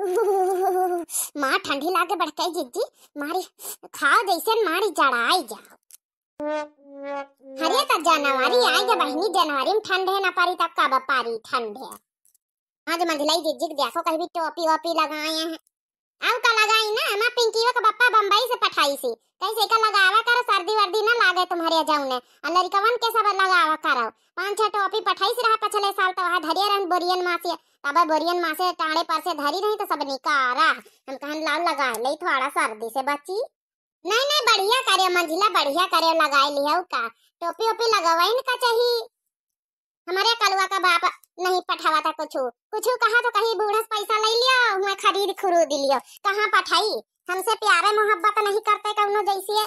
माँ ठंडी लाके भड़काई जीजी मारी खाओ जैसे मारी जड़ा आई जाओ अरे तब तो जनवरी आई जब बहनी जनवरी में ठंड है ना पारी तब का पारी ठंड है आज मंझलाई जिज्जी देखो कहीं भी टोपी वोपी लगाए हैं अब का लगाई ना हमारा पिंकी का पप्पा बंबई से पठाई सी कहीं से का लगावा करो सर्दी वर्दी ना लागे तुम्हारे जाऊ ने लड़कवन कैसा सब लगावा करो पांच छह टोपी पठाई से रहा बोरियन मासी ताबा बोरियन मासे टाणे से धरी रही तो सब निकारा हम कहन लाल लगाए लई थोड़ा तो सर्दी से बची नहीं नहीं बढ़िया करे मंजिला बढ़िया करे लगाए लिहउ का टोपी ओपी लगावई का चाहिए हमारे कलुआ का बाप नहीं पठावा था कुछ कुछ कहा तो कहीं बूढ़स पैसा ले लियो हुआ खरीद खरूद लियो कहाँ पठाई हमसे प्यारे मोहब्बत नहीं करते कौनो जैसी है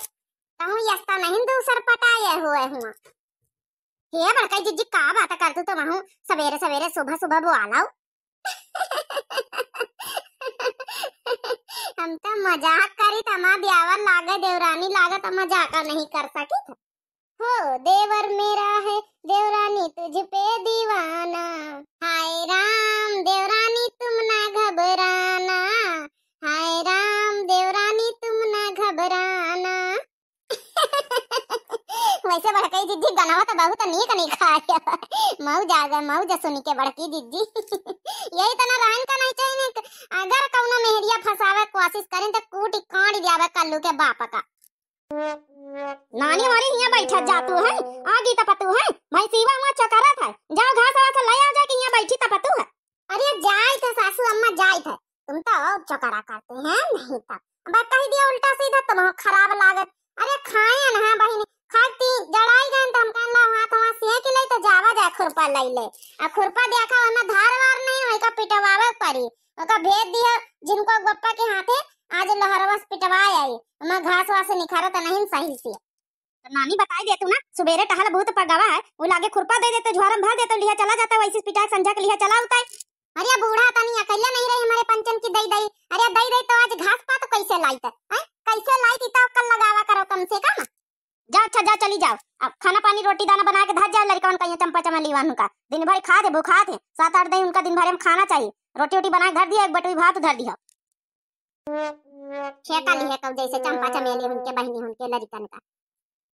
कहूँ यस्ता नहीं दूसर पटाए हुए हुआ हे बड़का जिज्जी का बात कर तू तो वहां सवेरे सवेरे सुबह सुबह लाओ हम तो मजाक करी तमा ब्यावर लागे देवरानी लागे तो मजाक नहीं कर सकी था हो देवर मेरा है देवरानी तुझ पे दीवाना हाय राम देवरानी तुम ना घबराना हाय राम देवरानी तुम ना घबराना वैसे बड़कई दीदी गनवा तो बहुत तो नीक नीक आया मऊ जा गए मऊ जा सुन के बड़की दीदी यही तो ना रहन का नहीं चाहिए अगर कौनो मेहरिया फसावे कोशिश करें तो कूट कांड जावे कल्लू के बाप का नानी हमारी यहाँ बैठा जातू है आगी तपतू तो है मैं सीवा हुआ चकरा था जाओ घास से ले आ जा जाके यहाँ बैठी तपतू तो है अरे जाए थे सासू अम्मा जाए थे तुम तो चकरा करते हैं नहीं तब आइले आ खुरपा देखा वरना धार वार नहीं होई का पिटवावे परी ओका भेज दियो जिनको गप्पा के हाथे आज लहरवास पिटवाए आई मैं घास वास से निखारत नहीं सही से तो नानी बताई देतू ना सुबेरे टहल बहुत पगावा है वो लागे खुरपा दे देते तो झोरम भर देते तो लिया चला जाता वैसे पिटाक संझा के लिया चला होता है अरे बूढ़ा तनी अकेला नहीं रही हमारे पंचन की दई दई अरे दई दई तो आज घास पात कैसे लाई है कैसे लाई थी तो कल लगावा करो कम से कम जा अच्छा जा चली जाओ अब खाना पानी रोटी दाना बना के धर जाओ लड़का का चंपा चमन लीवान का दिन भर खा दे भूखा थे सात आठ दिन उनका दिन भर हम खाना चाहिए रोटी वोटी बना धर दिया एक बटवी भात धर दिया खेता ली है कब जैसे चंपा चमेली उनके बहनी उनके लड़कन का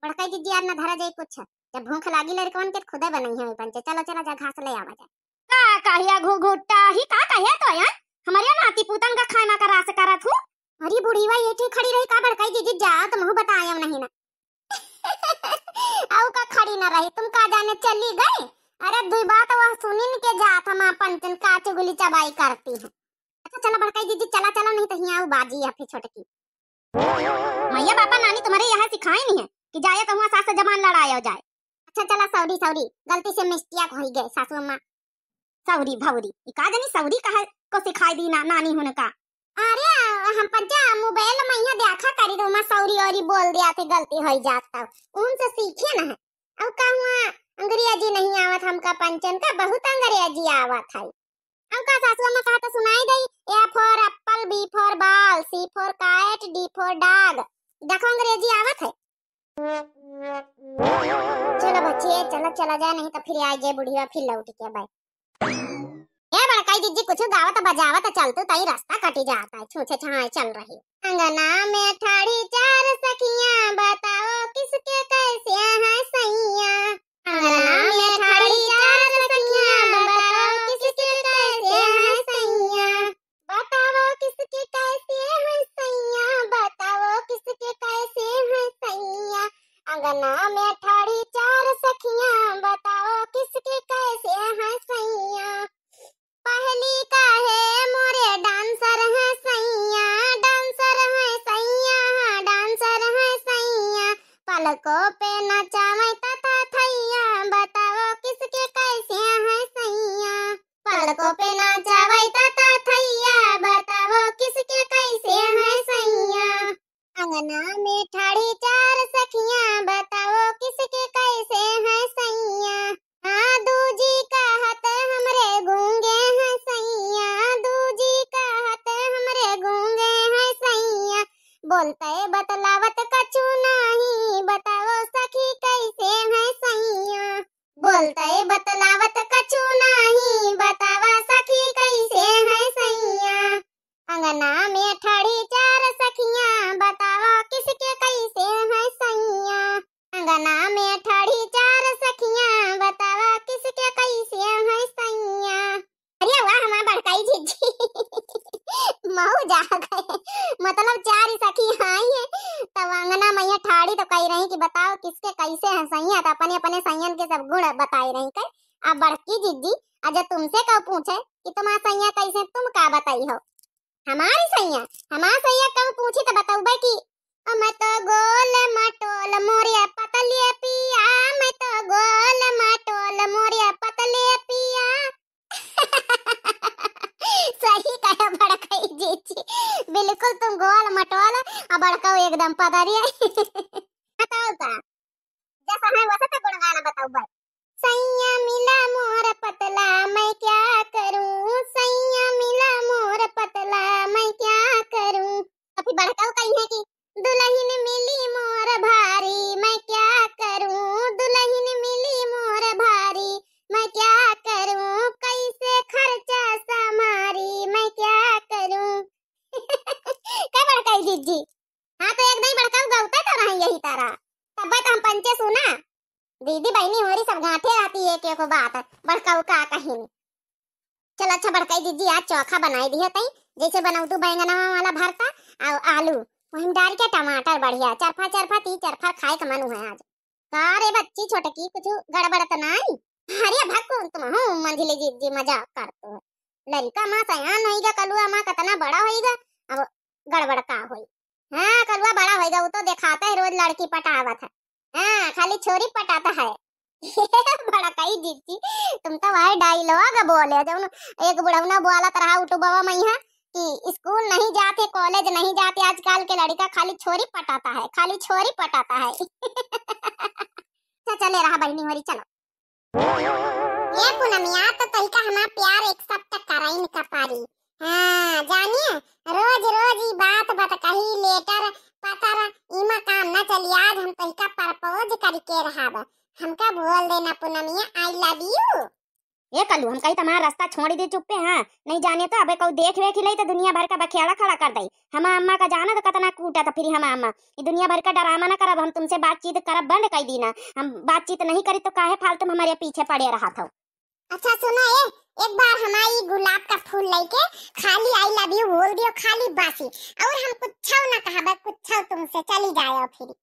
बड़का जी ना धरा जाए कुछ जब भूख लागी लड़कवन के तो खुदे बनई है पंचे चलो जा घास ले आवा का कहिया घुघुटा ही का कहिया तो यार हमारे नाती पुतन का खाना करा से करत हूं अरे बुढ़ीवा ये ठीक खड़ी रही का बड़का जी जी जा तो मुंह बताया नहीं ना आऊ का खड़ी न रही तुम का जाने चली गई अरे दुई बात वह सुनिन के जात हम अपन तन काच गुली चबाई करती हूं अच्छा चलो बड़काई दीदी चला चला नहीं तो हिया आऊ बाजी या फिर छोटकी मैया पापा नानी तुम्हारे यहां सिखाए नहीं है कि जाए तो वहां सास से जमान लड़ाई हो जाए अच्छा चला सौरी सौरी गलती से मिस्टिया हो गए सासू अम्मा सौरी भौरी ई का जानी सौरी कहा को सिखाई दी ना, नानी होने का अरे हम पज्जा मोबाइल में यहाँ देखा करी तो मैं सौरी औरी बोल दिया थे गलती हो जाता तो। उनसे सीखे ना है और कहूँ हाँ, अंग्रेजी नहीं आवत हमका पंचन का बहुत अंग्रेजी आवत है अब का सासुआ में कहा तो सुनाई गई A for apple B for ball C for cat D for dog देखो अंग्रेजी आवत है चलो बच्चे चलो चला जाए नहीं तो फिर आ जाए बुढ़िया फिर लौट के बाय के बड़काई दीदी कुछ गावत बजावत चलते तई रास्ता कटी जाता है छूछे छाए चल रही अंगना में ठाड़ी चार सखियां बताओ किसके कैसे है सैया अंगना में ठाड़ी चार सखियां बताओ किसके कैसे है सैया बताओ किसके कैसे है सैया बताओ किसके कैसे है सैया अंगना में बालकों पे नचावे तथा थैया बताओ किसके कैसे है सैया बालकों पे ना अपने ठाड़ी तो कही रही कि बताओ किसके कैसे हैं सैया तो अपने अपने संयन के सब गुण बताई रही कर अब बड़की जीजी अजय तुमसे कब पूछे कि तुम्हारा सैया कैसे तुम का बताई हो हमारी सैया हमारा सैया कब पूछी तो बताऊ भाई की मैं तो गोल मटोल मोरिया पतलिया पिया मैं तो गोल मटोल मटोल आ बड़का एकदम पदारी बताओ बा जैसा है वैसा तो गुणगान बताओ बस सैया मिला मोर पतला मैं हम यही तारा तब तो हम पंचे सुना दीदी बहनी होरी सब गांठे आती है के को बात बड़का उका कहीं चल अच्छा बड़का दीदी आज चोखा बनाई दी है जैसे बनाऊ तू बैंगना वाला भरता और आलू वहीं डाल के टमाटर बढ़िया चरफा चरफा ती चरफा खाए का मन है आज का रे बच्ची छोटकी कुछ गड़बड़ तो नहीं अरे भक्कू तुम हो मंझिले जीजी मजा कर तो हो लड़का मां सयान होईगा कलुआ मां कतना बड़ा होईगा अब गड़बड़ का होई हाँ कलुआ बड़ा होएगा वो तो दिखाता है रोज लड़की पटावा था हाँ खाली छोरी पटाता है बड़ा कई दीदी तुम तो भाई डायलॉग बोले जब एक बुढ़वना बोला तरह उठुबवा मई है कि स्कूल नहीं जाते कॉलेज नहीं जाते आजकल के लड़का खाली छोरी पटाता है खाली छोरी पटाता है तो चले रहा बहनी हमारी चलो ये पूनमिया तो तलका हमारा प्यार एक सप्ताह कराई नहीं कर पा रही हाँ जानिए रोज रोज ये बात बतकही लेटर पतर इमा काम न चली आज हम तहिका प्रपोज करके रहब हमका बोल देना पूनमिया आई लव यू ए कलू हम कहीं तुम्हारा रास्ता छोड़ दे चुप हाँ नहीं जाने तो अबे कहू देख वेख ले तो दुनिया भर का बखेड़ा खड़ा कर दई हम अम्मा का जाना तो कतना कूटा तो फिर हम अम्मा ये दुनिया भर का डरामा ना करब हम तुमसे बातचीत करब बंद कर दीना हम बातचीत नहीं करी तो काहे फालतू हमारे पीछे पड़े रहा था अच्छा सुना ए एक बार हमारी गुलाब का फूल लेके खाली आई लव यू बोल दियो खाली बासी और हम कुछ ना कहा कुछ तुमसे चली जाओ फिर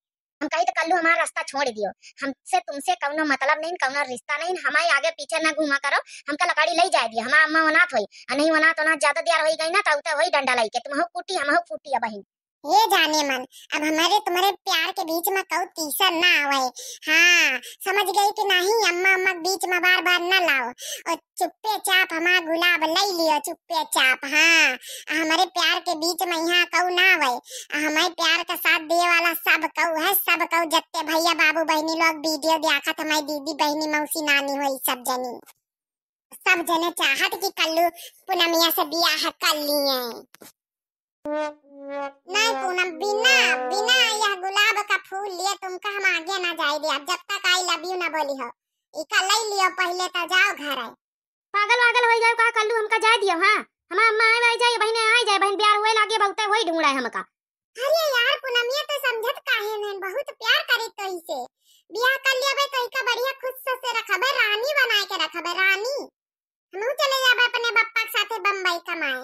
हम कही तो कल्लू हमारा रास्ता छोड़ दियो हमसे तुमसे कौनो मतलब नहीं कौनो रिश्ता नहीं हमारे आगे पीछे ना घुमा करो हमका लकड़ी ले जाए दियो हमारा अम्मा वनात होई नहीं वनात ना ज्यादा दियार होई गई ना तो होई डंडा लई के तुम हो कुटी हम हो फूटी बहन ये जाने मन अब हमारे तुम्हारे प्यार के बीच में कऊ तीसर ना आवे हाँ समझ गई कि नहीं अम्मा अम्मा बीच में बार बार ना लाओ और चुप्पे चाप हमार गुलाब ले लियो चुप्पे चाप हाँ हमारे प्यार के बीच में यहाँ कऊ ना आवे हमारे प्यार का साथ दे वाला सब कऊ है सब कऊ जत्ते भैया बाबू बहनी लोग वीडियो देखा था हमारी दीदी बहनी मौसी नानी हुई सब जनी सब जने चाहत की कल्लू पुनमिया से बियाह कर लिए नहीं पूनम बिना बिना यह गुलाब का फूल लिए तुम कह हम आगे ना जाए दिया जब तक आई लव यू ना बोली हो इका ले लियो पहले तो जाओ घर आए पागल वागल हो जाओ का कल्लू हमका जाए दियो हां हम अम्मा आए भाई जाए बहने आए जाए बहन प्यार होए लागे बहुते होई ढूंढा है हमका अरे यार पूनम ये तो समझत काहे में बहुत प्यार करी तो इसे बियाह कर लिया कई तो का बढ़िया खुद से रखा रखबे रानी बनाए के रखा रखबे रानी हम चले जाबे अपने बप्पा के साथे बंबई कमाए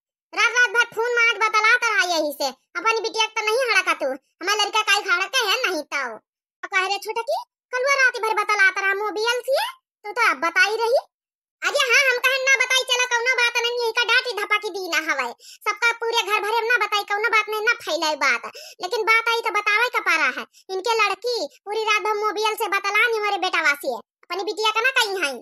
रात रात भर फोन मारत बतला कर हाय यही से अपन बिटिया के तो नहीं हड़का तू हमार लड़का काई हड़का है नहीं ताओ कह रे छोटा की कलवा रात भर बतला तर हम ओबीएल सी तू तो अब बताई रही अरे हां हम कहन ना बताई चला कौनो बात नहीं यही का डांटी धपाकी दी ना हवे सबका पूरे घर भरे ना बताई कौनो बात नहीं ना फैलाए बात लेकिन बात आई तो बतावे का पा रहा है इनके लड़की पूरी रात हम मोबाइल से बतला नहीं हमारे बेटा वासी है अपनी बिटिया का ना कहीं हाई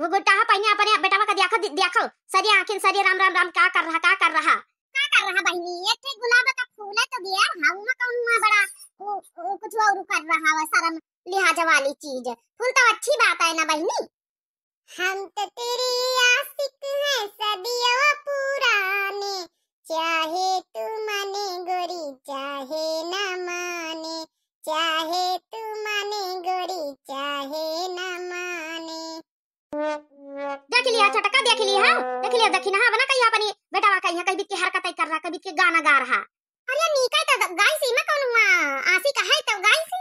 घुघुटा हाँ, पहने अपने बेटा का देखो देखो सरी आखिर सरी राम राम राम का कर रहा का कर रहा का कर रहा बहनी ये थे गुलाब का फूल है तो गया हाऊ में कौन हुआ बड़ा वो, वो कुछ और कर रहा है शर्म लिहाजा वाली चीज फूल तो अच्छी बात है ना बहनी हम तो तेरी आशिक हैं सदियों पुराने चाहे तू माने गोरी चाहे ना माने चाहे देख ली हां देख लिया देखी ना हाँ, बना कहीं अपनी बेटा वा कहीं हाँ, कहीं के हरकत कर रहा कभी के गाना गा रहा अरे नी का तो गाइस इमा कौन हुआ आसी का है तो गाइस